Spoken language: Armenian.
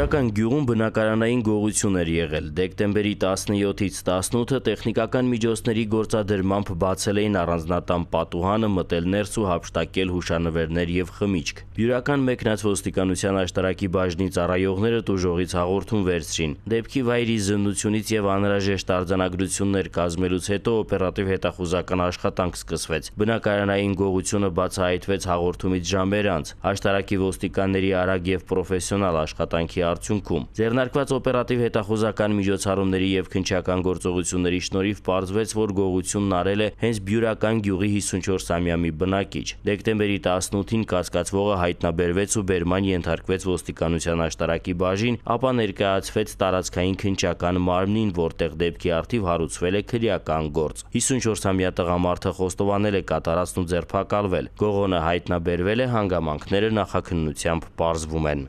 Բլրական գյուղում բնակարանային գողություն էր եղել։ Դեկտեմբերի 17-ից 18-ը տեխնիկական միջոցների գործադրմամբ բացել էին առանձնատան պատուհանը, մտել ներս ու հափշտակել հուշանվերներ եւ խմիչք։ Բյուրական մեկնած ոստիկանության աշտարակի բաժնի ծառայողները դժողից հաղորդում վերցրին։ Դեպքի վայրի զննությունից եւ անհրաժեշտ արձանագրություններ կազմելուց հետո օպերատիվ հետախուզական աշխատանք սկսվեց։ Բնակարանային գողությունը բացահայտվեց հաղորդումից ժամեր անց։ Աշտարակի ոստիկանների արագ եւ պրոֆեսիոնալ աշխատանքի արդյունքում։ Ձեռնարկված օպերատիվ հետախուզական միջոցառումների եւ քնչական գործողությունների շնորհիվ պարզվեց, որ գողությունն արել է հենց Բյուրական գյուղի 54-ամյա մի բնակիչ։ Դեկտեմբերի 18-ին կասկածվողը հայտնաբերվեց ու բերման ենթարկվեց ոստիկանության աշտարակի բաժին, ապա ներկայացվեց տարածքային քնչական մարմնին, որտեղ դեպքի արդիվ հարուցվել է քրեական գործ։ 54-ամյա տղամարդը խոստովանել է կատարածն ու ձերբակալվել։ Գողոնը հայտնաբերվել է, հանգամանքները նախաքննությամբ պարզվում են։